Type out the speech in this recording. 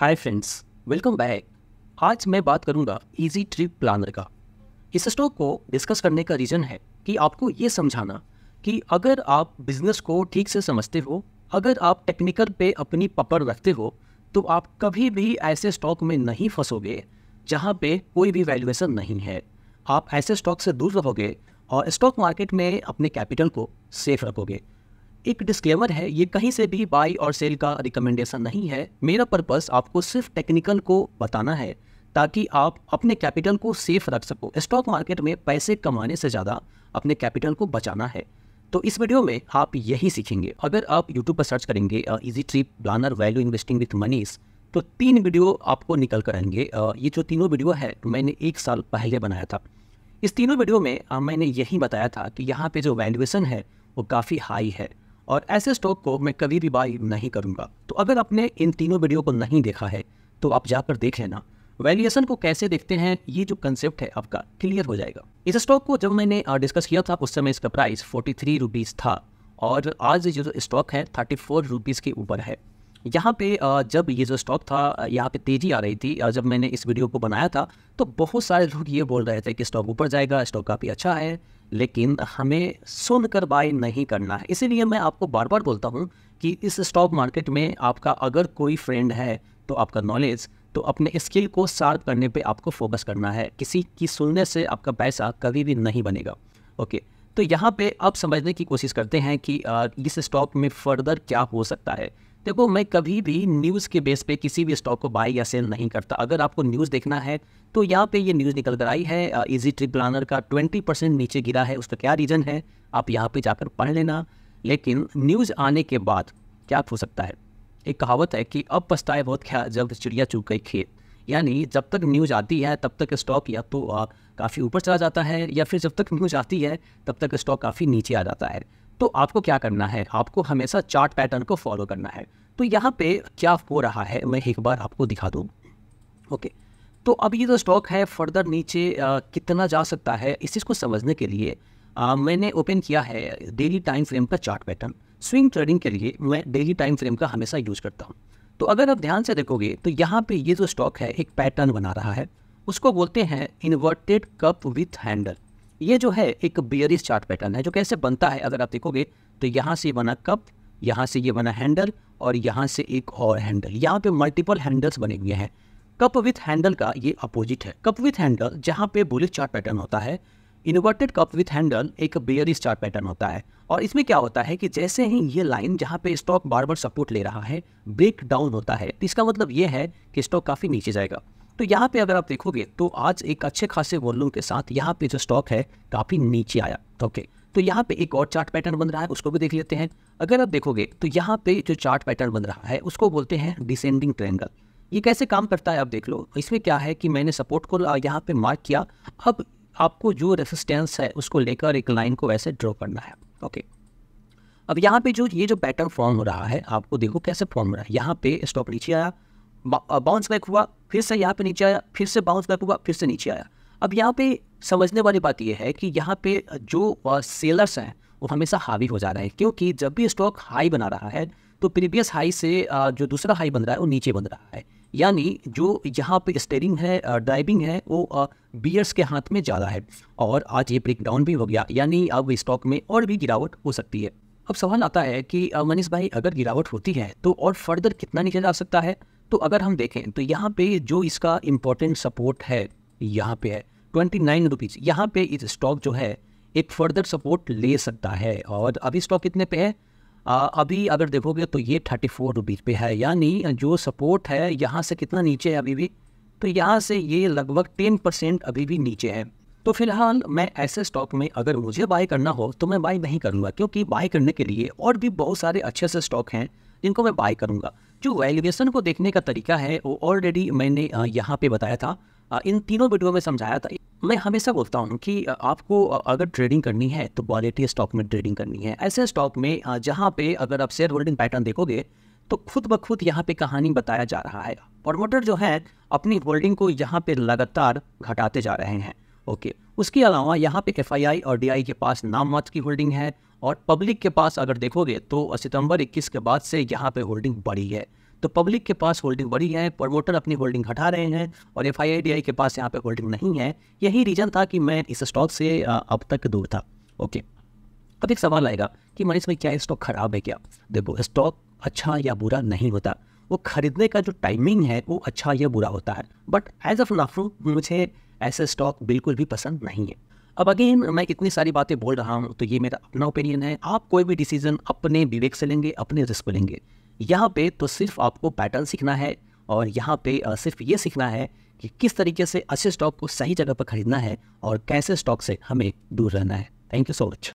hi friends welcome back आज मैं बात करूंगा इजी ट्रिप प्लानर का इस स्टॉक को डिस्कस करने का रीज़न है कि आपको ये समझाना कि अगर आप बिजनेस को ठीक से समझते हो अगर आप टेक्निकल पे अपनी पकड़ रखते हो तो आप कभी भी ऐसे स्टॉक में नहीं फंसोगे जहाँ पे कोई भी वैल्यूएशन नहीं है आप ऐसे स्टॉक से दूर रहोगे और स्टॉक मार्केट में अपने कैपिटल को सेफ रखोगे एक डिस्क्लेमर है ये कहीं से भी बाई और सेल का रिकमेंडेशन नहीं है मेरा पर्पस आपको सिर्फ टेक्निकल को बताना है ताकि आप अपने कैपिटल को सेफ रख सको स्टॉक मार्केट में पैसे कमाने से ज़्यादा अपने कैपिटल को बचाना है तो इस वीडियो में आप यही सीखेंगे अगर आप यूट्यूब पर सर्च करेंगे easy trip planner value investing with Manish तो तीन वीडियो आपको निकल कर आएंगे ये जो तीनों वीडियो है मैंने एक साल पहले बनाया था इस तीनों वीडियो में मैंने यही बताया था कि यहाँ पे जो वैल्यूएशन है वो काफ़ी हाई है और ऐसे स्टॉक को मैं कभी भी बाई नहीं करूँगा तो अगर आपने इन तीनों वीडियो को नहीं देखा है तो आप जाकर देख लेना वैल्यूएशन को कैसे देखते हैं ये जो कंसेप्ट है आपका क्लियर हो जाएगा इस स्टॉक को जब मैंने डिस्कस किया था उस समय इसका प्राइस फोर्टी थ्री रुपीज़ था और आज ये जो स्टॉक है थर्टी फोर रुपीज़ के ऊपर है यहाँ पे जब ये जो स्टॉक था यहाँ पे तेज़ी आ रही थी जब मैंने इस वीडियो को बनाया था तो बहुत सारे लोग ये बोल रहे थे कि स्टॉक ऊपर जाएगा स्टॉक काफ़ी अच्छा है लेकिन हमें सुनकर बाय नहीं करना है इसीलिए मैं आपको बार बार बोलता हूँ कि इस स्टॉक मार्केट में आपका अगर कोई फ्रेंड है तो आपका नॉलेज तो अपने स्किल को शार्प करने पे आपको फोकस करना है किसी की सुनने से आपका पैसा कभी भी नहीं बनेगा ओके तो यहाँ पे आप समझने की कोशिश करते हैं कि इस स्टॉक में फर्दर क्या हो सकता है देखो मैं कभी भी न्यूज़ के बेस पे किसी भी स्टॉक को बाई या सेल नहीं करता अगर आपको न्यूज़ देखना है तो यहाँ पे ये न्यूज़ निकल कर आई है इजी ट्रिप प्लानर का 20 परसेंट नीचे गिरा है उसका क्या रीज़न है आप यहाँ पे जाकर पढ़ लेना लेकिन न्यूज़ आने के बाद क्या हो सकता है एक कहावत है कि अब पछताए बहुत क्या जब चिड़िया चूक गई खेत यानी जब तक न्यूज़ आती है तब तक स्टॉक या तो काफ़ी ऊपर चला जाता है या फिर जब तक न्यूज़ आती है तब तक स्टॉक काफ़ी नीचे आ जाता है तो आपको क्या करना है आपको हमेशा चार्ट पैटर्न को फॉलो करना है तो यहाँ पे क्या हो रहा है मैं एक बार आपको दिखा दूँ ओके तो अब ये जो स्टॉक है फर्दर नीचे आ, कितना जा सकता है इस चीज़ को समझने के लिए आ, मैंने ओपन किया है डेली टाइम फ्रेम का चार्ट पैटर्न स्विंग ट्रेडिंग के लिए मैं डेली टाइम फ्रेम का हमेशा यूज करता हूँ तो अगर आप ध्यान से देखोगे तो यहाँ पे ये जो स्टॉक है एक पैटर्न बना रहा है उसको बोलते हैं इन्वर्टेड कप विथ हैंडल ये जो है एक बियरिस चार्ट पैटर्न है जो कैसे बनता है अगर आप देखोगे तो यहाँ से बना कप यहाँ से ये बना हैंडल और यहाँ से एक और हैंडल यहाँ पे मल्टीपल हैंडल्स बने हुए हैं कप विथ हैंडल का ये अपोजिट है कप विथ हैंडल जहाँ पे बुलिस चार्ट पैटर्न होता है इन्वर्टेड कप विथ हैंडल एक बेयरिस चार्ट पैटर्न होता है और इसमें क्या होता है कि जैसे ही ये लाइन जहाँ पे स्टॉक बार बार सपोर्ट ले रहा है ब्रेक डाउन होता है तो इसका मतलब ये है कि स्टॉक काफ़ी नीचे जाएगा तो यहाँ पे अगर आप देखोगे तो आज एक अच्छे खासे वॉल्यूम के साथ यहाँ पे जो स्टॉक है काफ़ी नीचे आया ओके तो यहाँ पे एक और चार्ट पैटर्न बन रहा है उसको भी देख लेते हैं अगर आप देखोगे तो यहाँ पे जो चार्ट पैटर्न बन रहा है उसको बोलते हैं डिसेंडिंग ट्रेंगल ये कैसे काम करता है आप देख लो इसमें क्या है कि मैंने सपोर्ट को यहाँ पे मार्क किया अब आपको जो रेसिस्टेंस है उसको लेकर एक लाइन को वैसे ड्रॉ करना है ओके अब यहाँ पे जो ये जो पैटर्न फॉर्म हो रहा है आपको देखो कैसे फॉर्म हो रहा है यहाँ पे स्टॉक नीचे आया बाउंस बैक uh, हुआ फिर से यहाँ पे नीचे आया फिर से बाउंस बैक हुआ फिर से नीचे आया अब यहाँ पे समझने वाली बात यह है कि यहाँ पे जो सेलर्स हैं वो हमेशा हावी हो जा रहे हैं क्योंकि जब भी स्टॉक हाई बना रहा है तो प्रीवियस हाई से जो दूसरा हाई बन रहा है वो नीचे बन रहा है यानी जो यहाँ पे स्टेरिंग है ड्राइविंग है वो बियर्स के हाथ में ज़्यादा है और आज ये ब्रेक डाउन भी हो गया यानी अब स्टॉक में और भी गिरावट हो सकती है अब सवाल आता है कि मनीष भाई अगर गिरावट होती है तो और फर्दर कितना नीचे जा सकता है तो अगर हम देखें तो यहाँ पे जो इसका इम्पोर्टेंट सपोर्ट है यहाँ पे है ट्वेंटी नाइन रुपीज़ यहाँ पे इस स्टॉक जो है एक फर्दर सपोर्ट ले सकता है और अभी स्टॉक कितने पे है आ, अभी अगर देखोगे तो ये थर्टी फोर रुपीज़ पे है यानी जो सपोर्ट है यहाँ से कितना नीचे है अभी भी तो यहाँ से ये लगभग टेन परसेंट अभी भी नीचे है तो फिलहाल मैं ऐसे स्टॉक में अगर मुझे बाय करना हो तो मैं बाय नहीं करूँगा क्योंकि बाय करने के लिए और भी बहुत सारे अच्छे से स्टॉक हैं जिनको मैं बाय करूँगा जो वैल्यूएशन को देखने का तरीका है वो ऑलरेडी मैंने यहाँ पे बताया था इन तीनों वीडियो में समझाया था मैं हमेशा बोलता हूँ कि आपको अगर ट्रेडिंग करनी है तो क्वालिटी स्टॉक में ट्रेडिंग करनी है ऐसे स्टॉक में जहाँ पे अगर आप शेयर होल्डिंग पैटर्न देखोगे तो खुद ब खुद यहाँ पे कहानी बताया जा रहा है प्रमोटर जो है अपनी होल्डिंग को यहाँ पे लगातार घटाते जा रहे हैं ओके उसके अलावा यहाँ पे एफ और डी के पास नाम की होल्डिंग है और पब्लिक के पास अगर देखोगे तो सितंबर 21 के बाद से यहाँ पे होल्डिंग बढ़ी है तो पब्लिक के पास होल्डिंग बढ़ी है प्रमोटर अपनी होल्डिंग घटा रहे हैं और एफ के पास यहाँ पे होल्डिंग नहीं है यही रीज़न था कि मैं इस स्टॉक से अब तक दूर था ओके अब एक सवाल आएगा कि मनीष भाई क्या स्टॉक ख़राब है क्या देखो स्टॉक अच्छा या बुरा नहीं होता वो खरीदने का जो टाइमिंग है वो अच्छा या बुरा होता है बट एज ऑफ नाफरू मुझे ऐसे स्टॉक बिल्कुल भी पसंद नहीं है अब अगेन मैं कितनी सारी बातें बोल रहा हूँ तो ये मेरा अपना ओपिनियन है आप कोई भी डिसीजन अपने विवेक से लेंगे अपने रिस्क पर लेंगे यहाँ पे तो सिर्फ आपको पैटर्न सीखना है और यहाँ पे सिर्फ ये सीखना है कि किस तरीके से अच्छे स्टॉक को सही जगह पर खरीदना है और कैसे स्टॉक से हमें दूर रहना है थैंक यू सो मच